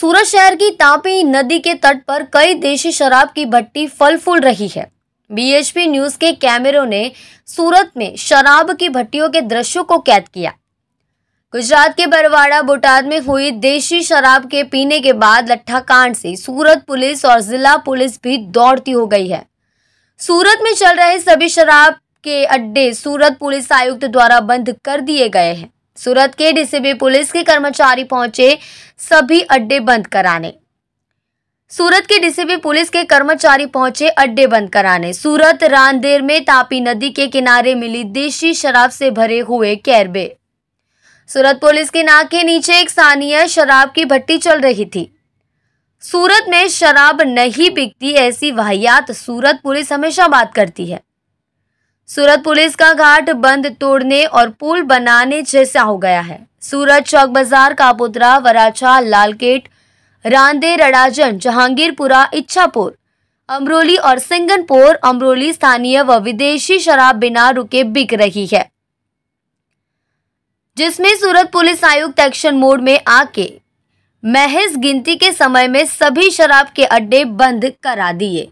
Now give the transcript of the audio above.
सूरत शहर की तापी नदी के तट पर कई देशी शराब की भट्टी फल फूल रही है बीएचपी न्यूज के कैमरों ने सूरत में शराब की भट्टियों के दृश्यों को कैद किया गुजरात के बरवाड़ा बोटाद में हुई देशी शराब के पीने के बाद लट्ठा कांड से सूरत पुलिस और जिला पुलिस भी दौड़ती हो गई है सूरत में चल रहे सभी शराब के अड्डे सूरत पुलिस आयुक्त द्वारा बंद कर दिए गए हैं सूरत के डीसीबी पुलिस के कर्मचारी पहुंचे सभी अड्डे बंद कराने सूरत के डीसीबी पुलिस के कर्मचारी पहुंचे अड्डे बंद कराने सूरत रानदेर में तापी नदी के किनारे मिली देशी शराब से भरे हुए कैरबे सूरत पुलिस के नाक के नीचे एक स्थानीय शराब की भट्टी चल रही थी सूरत में शराब नहीं बिकती ऐसी वाहियात सूरत पुलिस हमेशा बात करती है सूरत पुलिस का घाट बंद तोड़ने और पुल बनाने जैसा हो गया है सूरत चौक बाजार कापोतरा वराछा लालकेट रांदे रड़ाजन जहांगीरपुरा इच्छापुर अमरोली और सिंगनपुर अमरोली स्थानीय व विदेशी शराब बिना रुके बिक रही है जिसमें सूरत पुलिस आयुक्त एक्शन मोड में आके महज गिनती के समय में सभी शराब के अड्डे बंद करा दिए